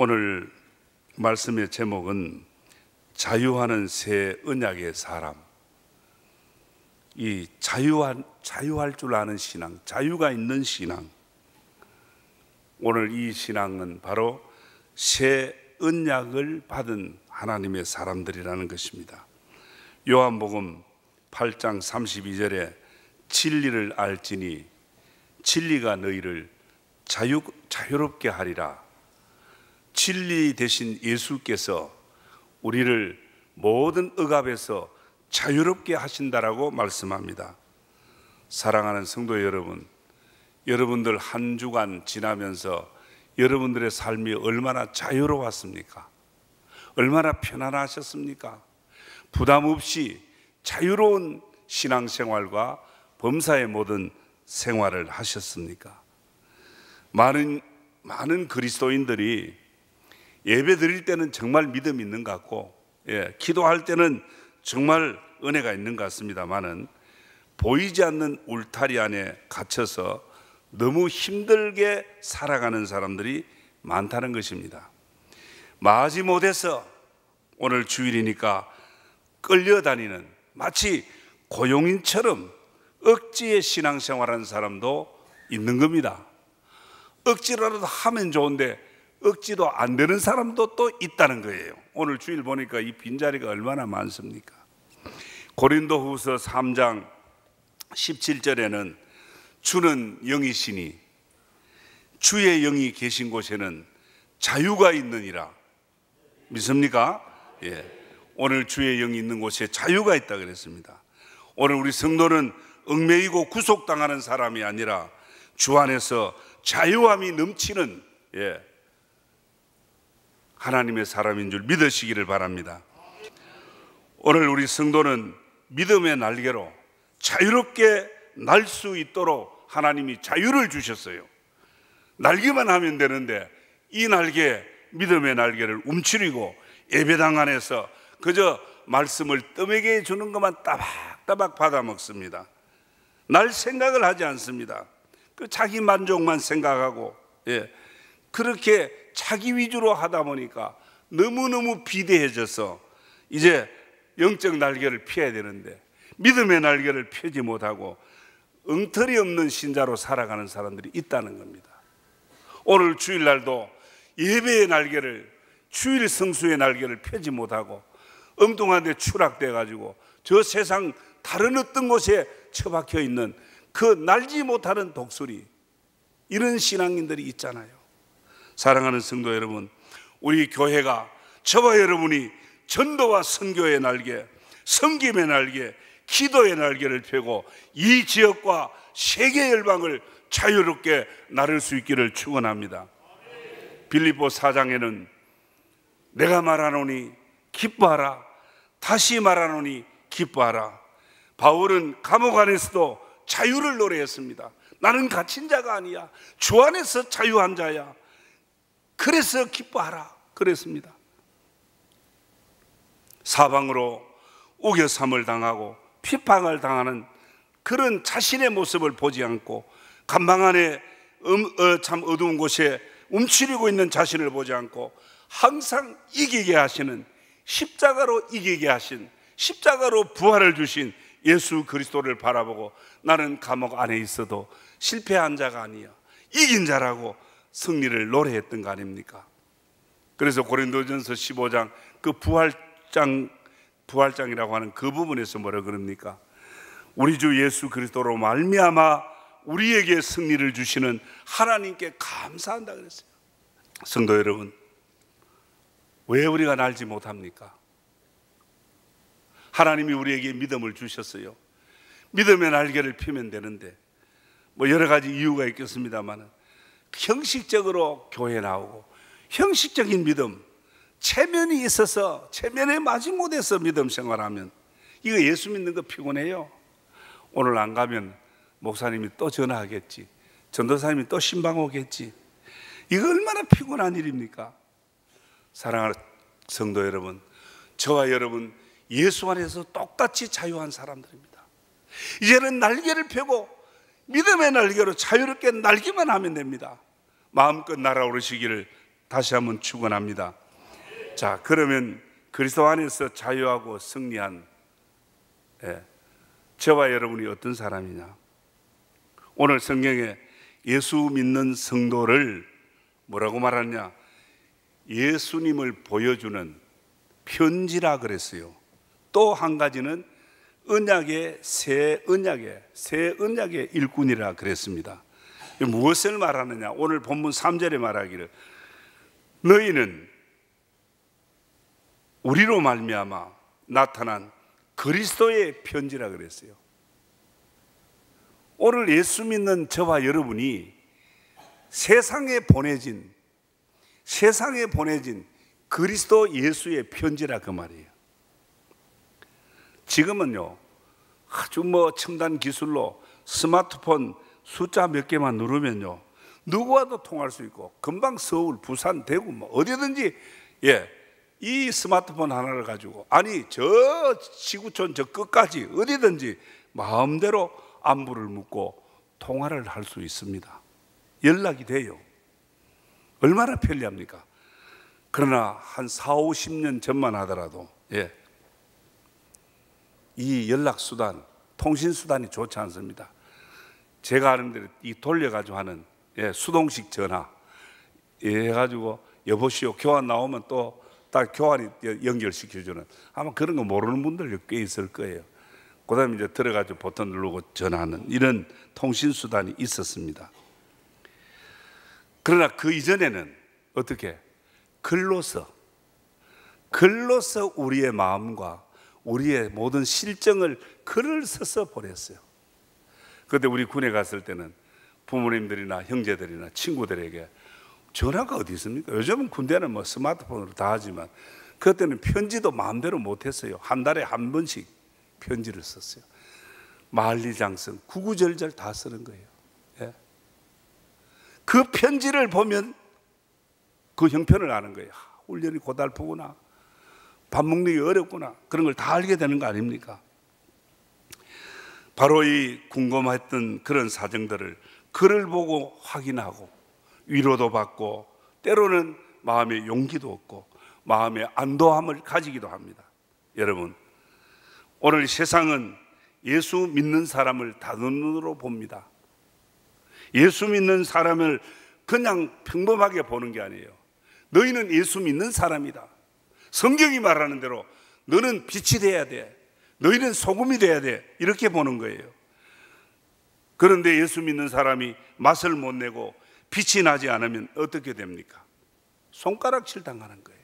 오늘 말씀의 제목은 자유하는 새 언약의 사람. 이 자유한 자유할 줄 아는 신앙, 자유가 있는 신앙. 오늘 이 신앙은 바로 새 언약을 받은 하나님의 사람들이라는 것입니다. 요한복음 8장 32절에 진리를 알지니 진리가 너희를 자유 자유롭게 하리라 진리 대신 예수께서 우리를 모든 억압에서 자유롭게 하신다라고 말씀합니다. 사랑하는 성도 여러분, 여러분들 한 주간 지나면서 여러분들의 삶이 얼마나 자유로웠습니까? 얼마나 편안하셨습니까? 부담 없이 자유로운 신앙생활과 범사의 모든 생활을 하셨습니까? 많은 많은 그리스도인들이 예배 드릴 때는 정말 믿음이 있는 것 같고 예, 기도할 때는 정말 은혜가 있는 것 같습니다만은 보이지 않는 울타리 안에 갇혀서 너무 힘들게 살아가는 사람들이 많다는 것입니다. 마지못해서 오늘 주일이니까 끌려다니는 마치 고용인처럼 억지의 신앙생활하는 사람도 있는 겁니다. 억지라도 하면 좋은데 억지도 안 되는 사람도 또 있다는 거예요. 오늘 주일 보니까 이 빈자리가 얼마나 많습니까? 고린도후서 3장 17절에는 주는 영이시니 주의 영이 계신 곳에는 자유가 있느니라. 믿습니까? 예. 오늘 주의 영이 있는 곳에 자유가 있다 그랬습니다. 오늘 우리 성도는 얽매이고 구속당하는 사람이 아니라 주 안에서 자유함이 넘치는 예. 하나님의 사람인 줄 믿으시기를 바랍니다. 오늘 우리 성도는 믿음의 날개로 자유롭게 날 수 있도록 하나님이 자유를 주셨어요. 날개만 하면 되는데 이 날개, 믿음의 날개를 움츠리고 예배당 안에서 그저 말씀을 뜸에게 주는 것만 따박따박 받아 먹습니다. 날 생각을 하지 않습니다. 그 자기 만족만 생각하고 예. 그렇게 자기 위주로 하다 보니까 너무너무 비대해져서 이제 영적 날개를 피해야 되는데 믿음의 날개를 펴지 못하고 엉터리 없는 신자로 살아가는 사람들이 있다는 겁니다. 오늘 주일날도 예배의 날개를 주일 성수의 날개를 펴지 못하고 엉뚱한 데 추락돼 가지고 저 세상 다른 어떤 곳에 처박혀 있는 그 날지 못하는 독수리 이런 신앙인들이 있잖아요. 사랑하는 성도 여러분, 우리 교회가 저와 여러분이 전도와 선교의 날개, 성김의 날개, 기도의 날개를 펴고 이 지역과 세계 열방을 자유롭게 나를 수 있기를 축원합니다. 빌립보 사장에는 내가 말하노니 기뻐하라 다시 말하노니 기뻐하라 바울은 감옥 안에서도 자유를 노래했습니다. 나는 갇힌 자가 아니야. 주 안에서 자유한 자야. 그래서 기뻐하라. 그랬습니다. 사방으로 우겨삼을 당하고 핍박을 당하는 그런 자신의 모습을 보지 않고 감방 안에 음, 어, 참 어두운 곳에 움츠리고 있는 자신을 보지 않고 항상 이기게 하시는 십자가로 이기게 하신 십자가로 부활을 주신 예수 그리스도를 바라보고 나는 감옥 안에 있어도 실패한 자가 아니야 이긴 자라고 승리를 노래했던 거 아닙니까? 그래서 고린도전서 15장 그 부활장 부활장이라고 하는 그 부분에서 뭐라 그럽니까? 우리 주 예수 그리스도로 말미암아 우리에게 승리를 주시는 하나님께 감사한다 그랬어요. 성도 여러분, 왜 우리가 날지 못합니까? 하나님이 우리에게 믿음을 주셨어요. 믿음의 날개를 피면 되는데 뭐 여러 가지 이유가 있겠습니다만은 형식적으로 교회 나오고 형식적인 믿음, 체면이 있어서 체면에 맞지 못해서 믿음 생활하면 이거 예수 믿는 거 피곤해요. 오늘 안 가면 목사님이 또 전화하겠지. 전도사님이 또 신방 오겠지. 이거 얼마나 피곤한 일입니까? 사랑하는 성도 여러분, 저와 여러분 예수 안에서 똑같이 자유한 사람들입니다. 이제는 날개를 펴고 믿음의 날개로 자유롭게 날기만 하면 됩니다. 마음껏 날아오르시기를 다시 한번 축원합니다. 자, 그러면 그리스도 안에서 자유하고 승리한 예, 저와 여러분이 어떤 사람이냐? 오늘 성경에 예수 믿는 성도를 뭐라고 말하냐? 예수님을 보여주는 편지라 그랬어요. 또 한 가지는 은약의새은약의새 언약의 일꾼이라 그랬습니다. 무엇을 말하느냐? 오늘 본문 3절에 말하기를 너희는 우리로 말미암아 나타난 그리스도의 편지라 그랬어요. 오늘 예수 믿는 저와 여러분이 세상에 보내진 세상에 보내진 그리스도 예수의 편지라 그 말이에요. 지금은요, 아주 뭐 첨단 기술로 스마트폰 숫자 몇 개만 누르면요, 누구와도 통할 수 있고, 금방 서울, 부산, 대구, 뭐 어디든지, 예, 이 스마트폰 하나를 가지고, 아니, 저 지구촌 저 끝까지 어디든지 마음대로 안부를 묻고 통화를 할 수 있습니다. 연락이 돼요. 얼마나 편리합니까? 그러나 한 4, 50년 전만 하더라도, 예, 이 연락수단, 통신수단이 좋지 않습니다. 제가 아는 대로 이 돌려가지고 하는 예, 수동식 전화 예, 해가지고 여보시오 교환 나오면 또 딱 교환이 연결시켜주는 아마 그런 거 모르는 분들 꽤 있을 거예요. 그 다음에 이제 들어가지 버튼 누르고 전화하는 이런 통신수단이 있었습니다. 그러나 그 이전에는 어떻게? 글로서, 글로서 우리의 마음과 우리의 모든 실정을 글을 써서 보냈어요. 그때 우리 군에 갔을 때는 부모님들이나 형제들이나 친구들에게 전화가 어디 있습니까? 요즘은 군대는 뭐 스마트폰으로 다 하지만 그때는 편지도 마음대로 못했어요. 한 달에 한 번씩 편지를 썼어요. 만리장성, 구구절절 다 쓰는 거예요. 예. 그 편지를 보면 그 형편을 아는 거예요. 아, 훈련이 고달프구나. 밥 먹는 게 어렵구나. 그런 걸 다 알게 되는 거 아닙니까? 바로 이 궁금했던 그런 사정들을 글을 보고 확인하고 위로도 받고 때로는 마음의 용기도 얻고 마음의 안도함을 가지기도 합니다. 여러분, 오늘 세상은 예수 믿는 사람을 다른 으로 봅니다. 예수 믿는 사람을 그냥 평범하게 보는 게 아니에요. 너희는 예수 믿는 사람이다. 성경이 말하는 대로 너는 빛이 돼야 돼. 너희는 소금이 돼야 돼. 이렇게 보는 거예요. 그런데 예수 믿는 사람이 맛을 못 내고 빛이 나지 않으면 어떻게 됩니까? 손가락질 당하는 거예요.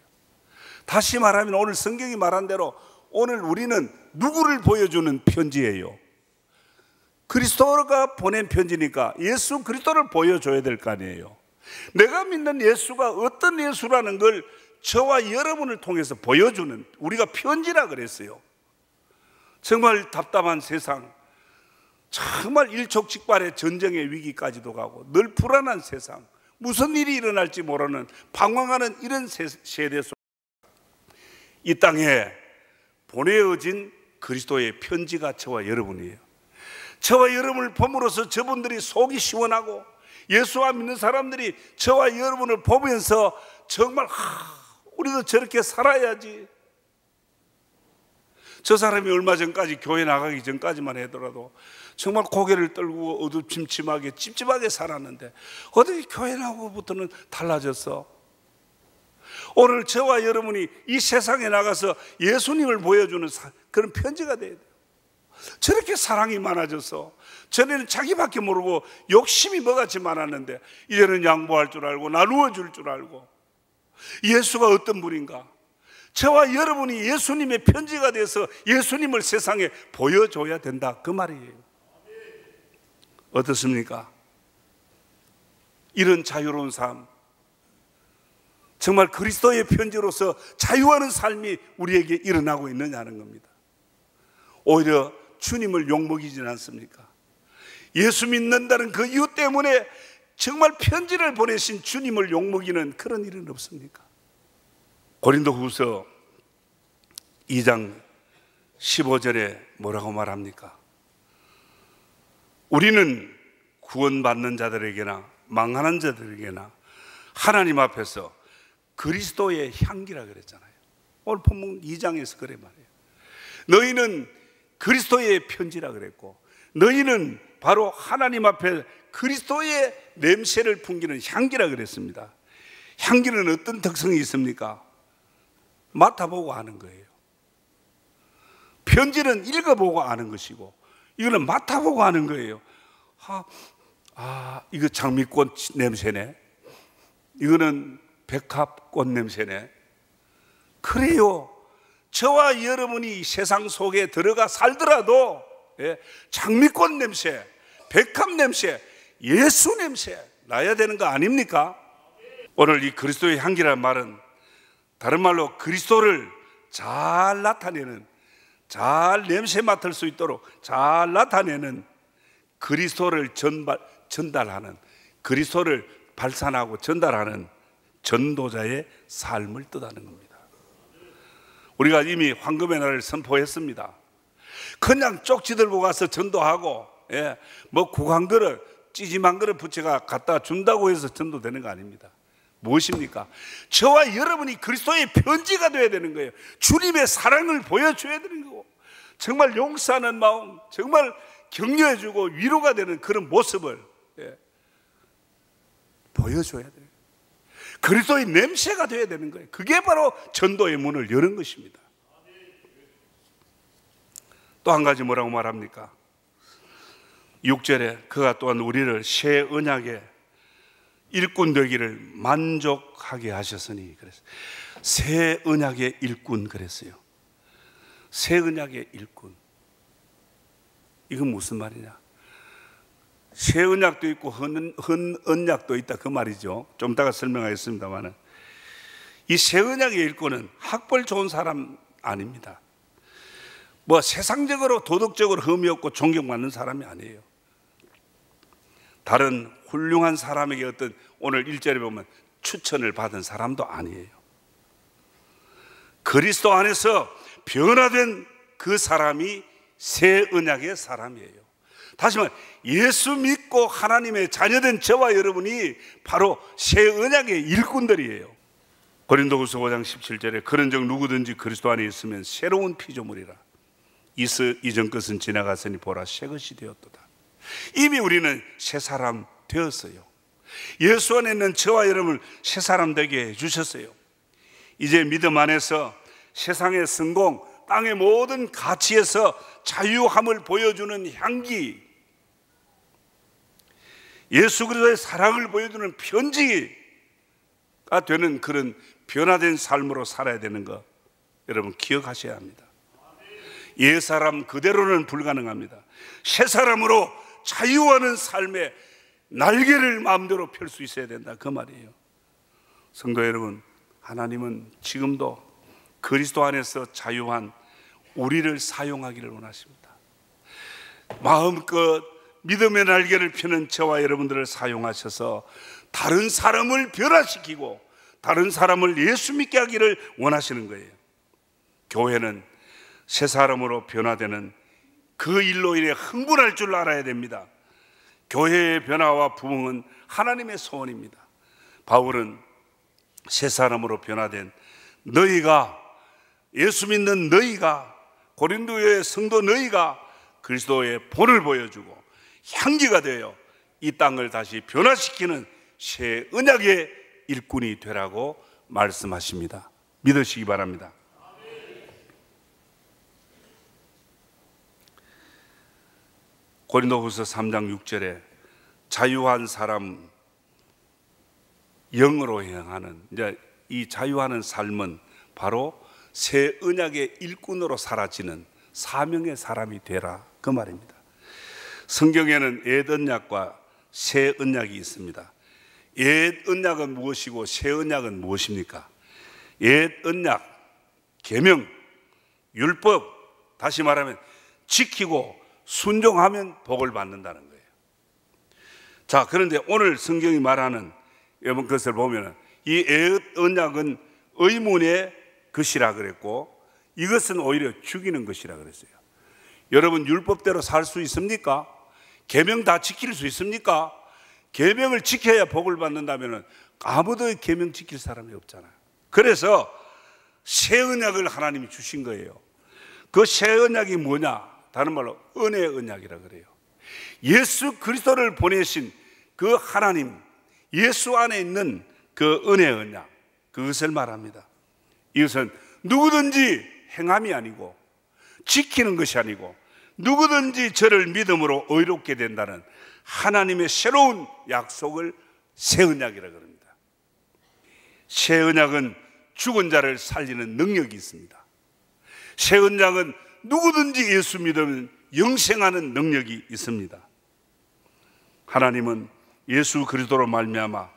다시 말하면 오늘 성경이 말한 대로 오늘 우리는 누구를 보여주는 편지예요. 그리스도가 보낸 편지니까 예수 그리스도를 보여줘야 될 거 아니에요. 내가 믿는 예수가 어떤 예수라는 걸 저와 여러분을 통해서 보여주는 우리가 편지라 그랬어요. 정말 답답한 세상, 정말 일촉즉발의 전쟁의 위기까지도 가고 늘 불안한 세상, 무슨 일이 일어날지 모르는 방황하는 이런 세대 속이 땅에 보내어진 그리스도의 편지가 저와 여러분이에요. 저와 여러분을 보으로써 저분들이 속이 시원하고 예수와 믿는 사람들이 저와 여러분을 보면서 정말 하, 우리도 저렇게 살아야지. 저 사람이 얼마 전까지 교회 나가기 전까지만 해더라도 정말 고개를 떨고 어둡침침하게 찝찝하게 살았는데 어떻게 교회 나오고부터는 달라졌어? 오늘 저와 여러분이 이 세상에 나가서 예수님을 보여주는 그런 편지가 돼야 돼요. 저렇게 사랑이 많아져서 전에는 자기밖에 모르고 욕심이 뭐같지 많았는데 이제는 양보할 줄 알고 나누어 줄 줄 알고 예수가 어떤 분인가? 저와 여러분이 예수님의 편지가 돼서 예수님을 세상에 보여줘야 된다. 그 말이에요. 어떻습니까? 이런 자유로운 삶. 정말 그리스도의 편지로서 자유하는 삶이 우리에게 일어나고 있느냐는 겁니다. 오히려 주님을 욕먹이진 않습니까? 예수 믿는다는 그 이유 때문에 정말 편지를 보내신 주님을 욕먹이는 그런 일은 없습니까? 고린도 후서 2장 15절에 뭐라고 말합니까? 우리는 구원받는 자들에게나 망하는 자들에게나 하나님 앞에서 그리스도의 향기라 그랬잖아요. 오늘 본문 2장에서 그래 말해요. 너희는 그리스도의 편지라 그랬고 너희는 바로 하나님 앞에 그리스도의 냄새를 풍기는 향기라 그랬습니다. 향기는 어떤 특성이 있습니까? 맡아보고 아는 거예요. 편지는 읽어보고 아는 것이고, 이거는 맡아보고 아는 거예요. 아, 아 이거 장미꽃 냄새네. 이거는 백합꽃 냄새네. 그래요. 저와 여러분이 세상 속에 들어가 살더라도 예, 장미꽃 냄새, 백합 냄새, 예수 냄새 나야 되는 거 아닙니까? 오늘 이 그리스도의 향기라 말은 다른 말로 그리스도를 잘 나타내는 잘 냄새 맡을 수 있도록 잘 나타내는 그리스도를 전발, 전달하는 그리스도를 발산하고 전달하는 전도자의 삶을 뜻하는 겁니다. 우리가 이미 황금의 날을 선포했습니다. 그냥 쪽지 들고 가서 전도하고 예, 뭐 구강들을 찌짐한 그릇 부채가 갖다 준다고 해서 전도되는 거 아닙니다. 무엇입니까? 저와 여러분이 그리스도의 편지가 되어야 되는 거예요. 주님의 사랑을 보여줘야 되는 거고, 정말 용서하는 마음, 정말 격려해주고 위로가 되는 그런 모습을 예, 보여줘야 돼요. 그리스도의 냄새가 되어야 되는 거예요. 그게 바로 전도의 문을 여는 것입니다. 또 한 가지 뭐라고 말합니까? 6절에 그가 또한 우리를 새은약의 일꾼 되기를 만족하게 하셨으니 그래서 새은약의 일꾼 그랬어요. 새은약의 일꾼. 이건 무슨 말이냐? 새은약도 있고 헌, 헌은약도 있다 그 말이죠. 좀 이따가 설명하겠습니다만은 이새은약의 일꾼은 학벌 좋은 사람 아닙니다. 뭐 세상적으로 도덕적으로 흠이 없고 존경받는 사람이 아니에요. 다른 훌륭한 사람에게 어떤 오늘 일절에 보면 추천을 받은 사람도 아니에요. 그리스도 안에서 변화된 그 사람이 새 언약의 사람이에요. 다시 말해 예수 믿고 하나님의 자녀된 저와 여러분이 바로 새 언약의 일꾼들이에요. 고린도후서 5장 17절에 그런즉 누구든지 그리스도 안에 있으면 새로운 피조물이라. 이스, 이전 것은 지나갔으니 보라 새 것이 되었도다. 이미 우리는 새 사람 되었어요. 예수 안에 있는 저와 여러분을 새 사람 되게 해주셨어요. 이제 믿음 안에서 세상의 성공, 땅의 모든 가치에서 자유함을 보여주는 향기, 예수 그리스도의 사랑을 보여주는 편지가 되는 그런 변화된 삶으로 살아야 되는 거 여러분 기억하셔야 합니다. 옛 사람 그대로는 불가능합니다. 새 사람으로 자유하는 삶의 날개를 마음대로 펼 수 있어야 된다. 그 말이에요. 성도 여러분, 하나님은 지금도 그리스도 안에서 자유한 우리를 사용하기를 원하십니다. 마음껏 믿음의 날개를 펴는 저와 여러분들을 사용하셔서 다른 사람을 변화시키고 다른 사람을 예수 믿게 하기를 원하시는 거예요. 교회는 새 사람으로 변화되는 그 일로 인해 흥분할 줄 알아야 됩니다. 교회의 변화와 부흥은 하나님의 소원입니다. 바울은 새 사람으로 변화된 너희가 예수 믿는 너희가 고린도의 성도 너희가 그리스도의 본을 보여주고 향기가 되어 이 땅을 다시 변화시키는 새 언약의 일꾼이 되라고 말씀하십니다. 믿으시기 바랍니다. 고린도후서 3장 6절에 자유한 사람 영으로 행하는 이제 이 자유하는 삶은 바로 새은약의 일꾼으로 사라지는 사명의 사람이 되라 그 말입니다. 성경에는 옛 언약과 새 언약이 있습니다. 옛 언약은 무엇이고 새 언약은 무엇입니까? 옛 언약, 계명, 율법 다시 말하면 지키고 순종하면 복을 받는다는 거예요. 자, 그런데 오늘 성경이 말하는 여러분 것을 보면 이 애의 언약은 의문의 것이라 그랬고 이것은 오히려 죽이는 것이라 그랬어요. 여러분 율법대로 살 수 있습니까? 계명 다 지킬 수 있습니까? 계명을 지켜야 복을 받는다면 아무도 계명 지킬 사람이 없잖아요. 그래서 새 언약을 하나님이 주신 거예요. 그 새 언약이 뭐냐? 다른 말로 은혜의 언약이라 그래요. 예수 그리스도를 보내신 그 하나님, 예수 안에 있는 그 은혜의 언약, 그것을 말합니다. 이것은 누구든지 행함이 아니고 지키는 것이 아니고 누구든지 저를 믿음으로 의롭게 된다는 하나님의 새로운 약속을 새 언약이라 그럽니다. 새 언약은 죽은 자를 살리는 능력이 있습니다. 새 언약은 누구든지 예수 믿으면 영생하는 능력이 있습니다. 하나님은 예수 그리스도로 말미암아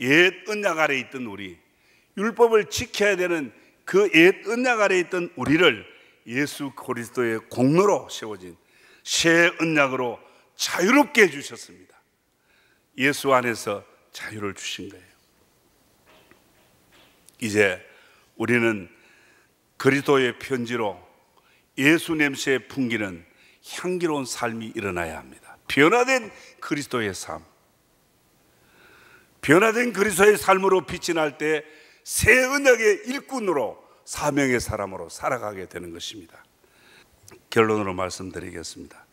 옛 언약 아래 있던 우리 율법을 지켜야 되는 그 옛 언약 아래 있던 우리를 예수 그리스도의 공로로 세워진 새 언약으로 자유롭게 해 주셨습니다. 예수 안에서 자유를 주신 거예요. 이제 우리는 그리스도의 편지로 예수 냄새의 풍기는 향기로운 삶이 일어나야 합니다. 변화된 그리스도의 삶. 변화된 그리스도의 삶으로 빛이 날 때새 은약의 일꾼으로 사명의 사람으로 살아가게 되는 것입니다. 결론으로 말씀드리겠습니다.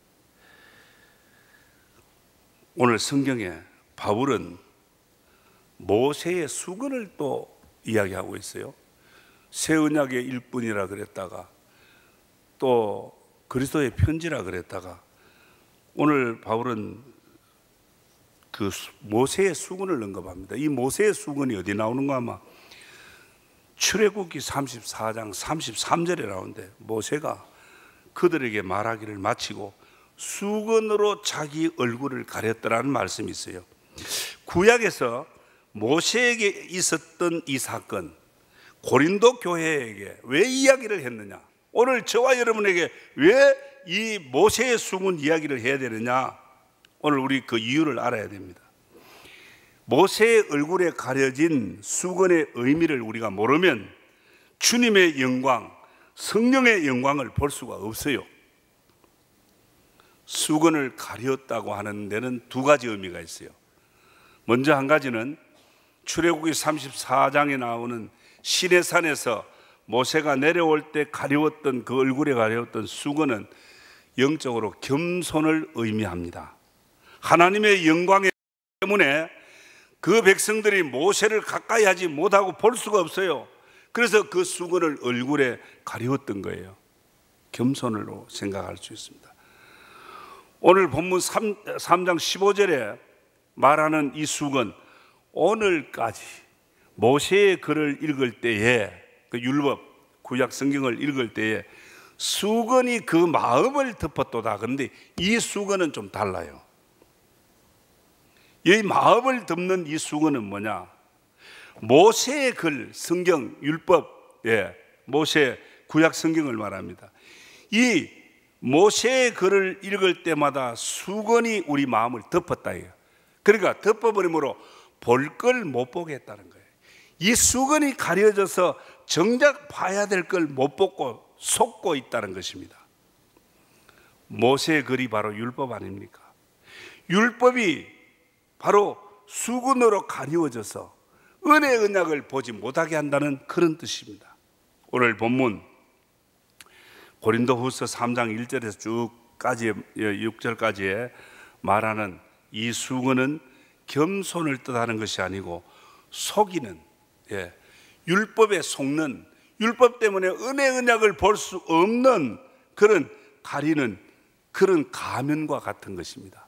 오늘 성경에 바울은 모세의 수건을 또 이야기하고 있어요. 새 언약의 일뿐이라 그랬다가 또 그리스도의 편지라 그랬다가 오늘 바울은 그 모세의 수건을 언급합니다. 이 모세의 수건이 어디 나오는가 아마 출애굽기 34장 33절에 나오는데 모세가 그들에게 말하기를 마치고 수건으로 자기 얼굴을 가렸더라는 말씀이 있어요. 구약에서 모세에게 있었던 이 사건 고린도 교회에게 왜 이야기를 했느냐? 오늘 저와 여러분에게 왜 이 모세의 숨은 이야기를 해야 되느냐? 오늘 우리 그 이유를 알아야 됩니다. 모세의 얼굴에 가려진 수건의 의미를 우리가 모르면 주님의 영광, 성령의 영광을 볼 수가 없어요. 수건을 가렸다고 하는 데는 두 가지 의미가 있어요. 먼저 한 가지는 출애굽기 34장에 나오는 시내산에서 모세가 내려올 때 가려웠던 그 얼굴에 가려웠던 수건은 영적으로 겸손을 의미합니다. 하나님의 영광 때문에 그 백성들이 모세를 가까이 하지 못하고 볼 수가 없어요. 그래서 그 수건을 얼굴에 가리웠던 거예요. 겸손으로 생각할 수 있습니다. 오늘 본문 3, 3장 15절에 말하는 이 수건, 오늘까지 모세의 글을 읽을 때에 그 율법 구약 성경을 읽을 때에 수건이 그 마음을 덮었도다. 그런데 이 수건은 좀 달라요. 이 마음을 덮는 이 수건은 뭐냐? 모세의 글, 성경, 율법, 예, 모세, 구약 성경을 말합니다. 이 모세의 글을 읽을 때마다 수건이 우리 마음을 덮었다. 이요 그러니까 덮어버림으로 볼 걸 못 보겠다는 거예요. 이 수건이 가려져서 정작 봐야 될 걸못 보고 속고 있다는 것입니다. 모세의 글이 바로 율법 아닙니까? 율법이 바로 수군으로 가니워져서 은혜 은약을 보지 못하게 한다는 그런 뜻입니다. 오늘 본문 고린도 후서 3장 1절에서 쭉까지 6절까지에 예, 말하는 이 수군은 겸손을 뜻하는 것이 아니고 속이는 예, 율법에 속는 율법 때문에 은혜 은약을 볼 수 없는 그런 가리는 그런 가면과 같은 것입니다.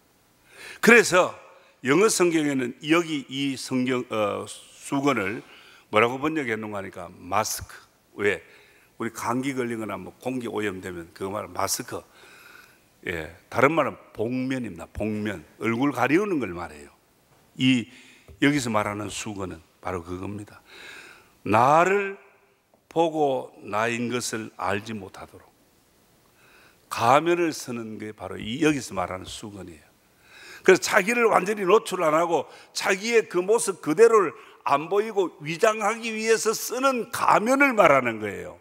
그래서 영어 성경에는 여기 이 성경 어, 수건을 뭐라고 번역했는가 하니까 마스크 왜 우리 감기 걸리거나 뭐 공기 오염되면 그거 말은 마스크 예 다른 말은 복면입니다 복면 얼굴 가리우는 걸 말해요 이 여기서 말하는 수건은 바로 그겁니다 나를 보고 나인 것을 알지 못하도록 가면을 쓰는 게 바로 이 여기서 말하는 수건이에요. 그래서 자기를 완전히 노출 안 하고 자기의 그 모습 그대로를 안 보이고 위장하기 위해서 쓰는 가면을 말하는 거예요.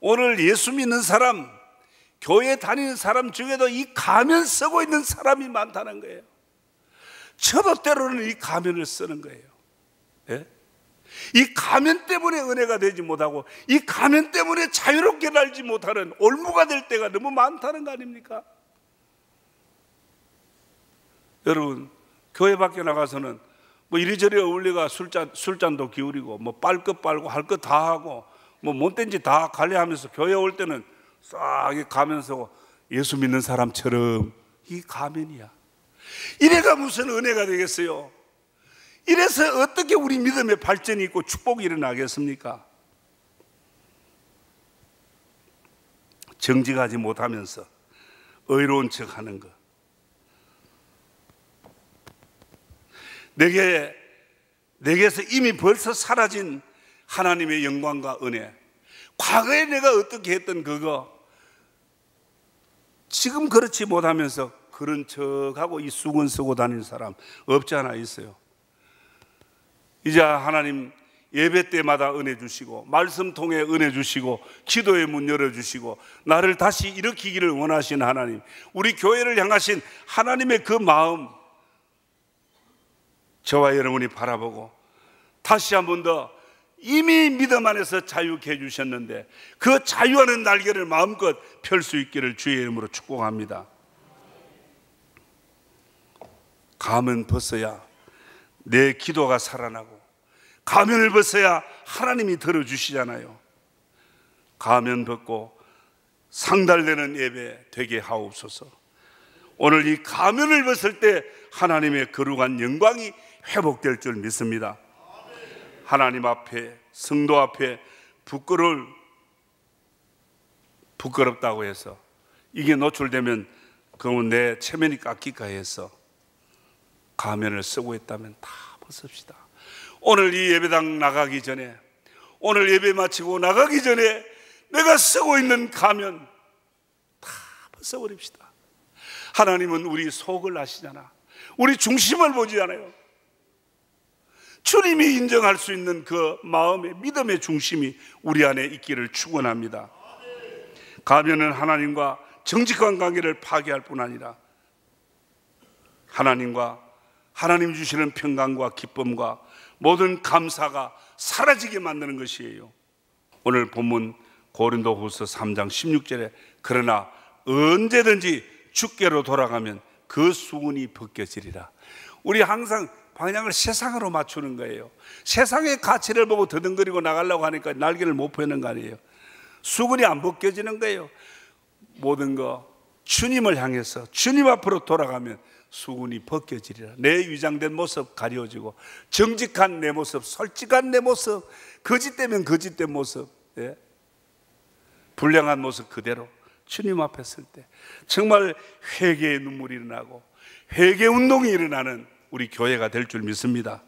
오늘 예수 믿는 사람, 교회 다니는 사람 중에도 이 가면 쓰고 있는 사람이 많다는 거예요. 저도 때로는 이 가면을 쓰는 거예요. 예? 이 가면 때문에 은혜가 되지 못하고 이 가면 때문에 자유롭게 날지 못하는 올무가 될 때가 너무 많다는 거 아닙니까? 여러분 교회 밖에 나가서는 뭐 이리저리 어울리가 술잔 술잔도 기울이고 뭐빨것 빨고 할 것 다 하고 뭐 못된 짓다 관리하면서 교회 올 때는 싹 가면서 예수 믿는 사람처럼 이 가면이야. 이래가 무슨 은혜가 되겠어요? 이래서 어떻게 우리 믿음의 발전이 있고 축복이 일어나겠습니까? 정직하지 못하면서 의로운 척 하는 것. 내게, 내게서 이미 벌써 사라진 하나님의 영광과 은혜. 과거에 내가 어떻게 했던 그거. 지금 그렇지 못하면서 그런 척하고 이 수건 쓰고 다니는 사람 없지 않아 있어요. 이제 하나님 예배 때마다 은혜 주시고 말씀 통해 은혜 주시고 기도의 문 열어 주시고 나를 다시 일으키기를 원하신 하나님 우리 교회를 향하신 하나님의 그 마음 저와 여러분이 바라보고 다시 한 번 더 이미 믿음 안에서 자유케 해 주셨는데 그 자유하는 날개를 마음껏 펼 수 있기를 주의 이름으로 축복합니다. 감은 벗어야 내 기도가 살아나고 가면을 벗어야 하나님이 들어주시잖아요. 가면 벗고 상달되는 예배 되게 하옵소서. 오늘 이 가면을 벗을 때 하나님의 거룩한 영광이 회복될 줄 믿습니다. 하나님 앞에 성도 앞에 부끄러울 부끄럽다고 해서 이게 노출되면 그건내 체면이 깎일까 해서 가면을 쓰고 있다면 다 벗읍시다. 오늘 이 예배당 나가기 전에 오늘 예배 마치고 나가기 전에 내가 쓰고 있는 가면 다 벗어버립시다. 하나님은 우리 속을 아시잖아. 우리 중심을 보지 않아요. 주님이 인정할 수 있는 그 마음의 믿음의 중심이 우리 안에 있기를 축원합니다. 가면은 하나님과 정직한 관계를 파괴할 뿐 아니라 하나님과 하나님 주시는 평강과 기쁨과 모든 감사가 사라지게 만드는 것이에요. 오늘 본문 고린도후서 3장 16절에 그러나 언제든지 주께로 돌아가면 그 수운이 벗겨지리라. 우리 항상 방향을 세상으로 맞추는 거예요. 세상의 가치를 보고 더듬거리고 나가려고 하니까 날개를 못 펴는 거 아니에요. 수근이 안 벗겨지는 거예요. 모든 거 주님을 향해서 주님 앞으로 돌아가면 수군이 벗겨지리라. 내 위장된 모습 가려지고 정직한 내 모습, 솔직한 내 모습, 거짓되면 거짓된 모습, 예? 불량한 모습 그대로 주님 앞에 설때 정말 회개의 눈물이 일어나고 회개 운동이 일어나는 우리 교회가 될 줄 믿습니다.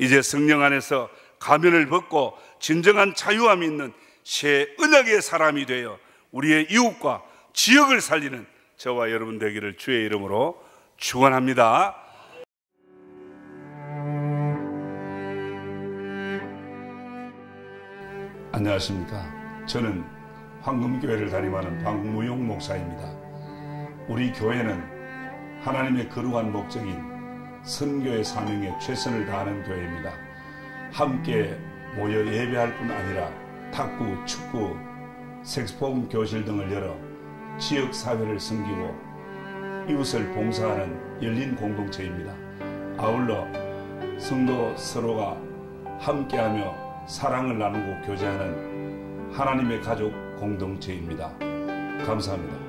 이제 성령 안에서 가면을 벗고 진정한 자유함이 있는 새 은하계의 사람이 되어 우리의 이웃과 지역을 살리는 저와 여러분 되기를 주의 이름으로 축원합니다. 안녕하십니까. 저는 황금교회를 다니는 박무용 목사입니다. 우리 교회는 하나님의 거룩한 목적인 선교의 사명에 최선을 다하는 교회입니다. 함께 모여 예배할 뿐 아니라 탁구, 축구, 색소폰 교실 등을 열어 지역 사회를 섬기고 이웃을 봉사하는 열린 공동체입니다. 아울러 성도 서로가 함께하며 사랑을 나누고 교제하는 하나님의 가족 공동체입니다. 감사합니다.